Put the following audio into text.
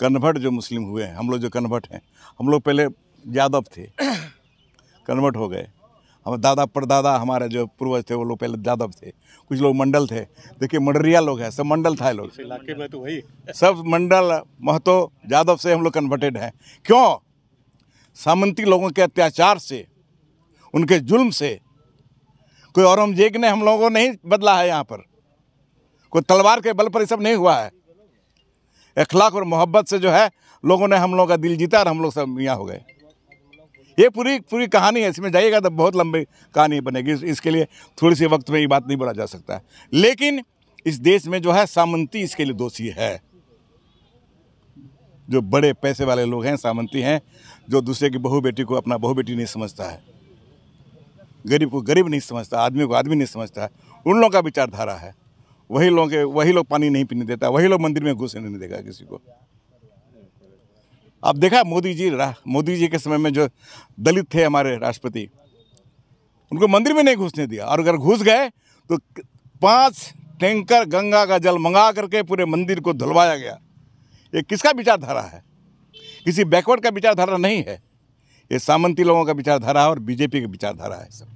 convert जो मुस्लिम हुए हैं हम लोग जो कन्वर्ट हैं हम लोग पहले यादव थे कन्वर्ट हो गए हम दादा परदादा हमारे जो पूर्वज थे वो लोग पहले यादव थे कुछ लोग मंडल थे देखिए मंडरिया लोग हैं सब मंडल था लोग इलाके में तो वही सब मंडल महतो यादव से हम लोग कन्वर्टेड हैं क्यों सामंती लोगों के अत्याचार से उनके जुल्म से कोई औरंगजेब ने हम लोगों को नहीं बदला है यहाँ पर कोई तलवार के बल पर ये सब नहीं हुआ है अखलाक और मोहब्बत से जो है लोगों ने हम लोगों का दिल जीता और हम लोग सब यहाँ हो गए ये पूरी पूरी कहानी है इसमें जाइएगा तो बहुत लंबी कहानी बनेगी इसके लिए थोड़ी सी वक्त में ये बात नहीं बोला जा सकता लेकिन इस देश में जो है सामंती इसके लिए दोषी है जो बड़े पैसे वाले लोग हैं सामंती हैं जो दूसरे की बहू बेटी को अपना बहू बेटी नहीं समझता है गरीब को गरीब नहीं समझता आदमी को आदमी नहीं समझता उन लोगों का विचारधारा है वही लोग वही लोग पानी नहीं पीने देता वही लोग मंदिर में घुसने नहीं देगा किसी को आप देखा मोदी जी मोदी जी के समय में जो दलित थे हमारे राष्ट्रपति उनको मंदिर में नहीं घुसने दिया और अगर घुस गए तो पांच टैंकर गंगा का जल मंगा करके पूरे मंदिर को धुलवाया गया ये किसका विचारधारा है किसी बैकवर्ड का विचारधारा नहीं है ये सामंती लोगों का विचारधारा है और बीजेपी का विचारधारा है सब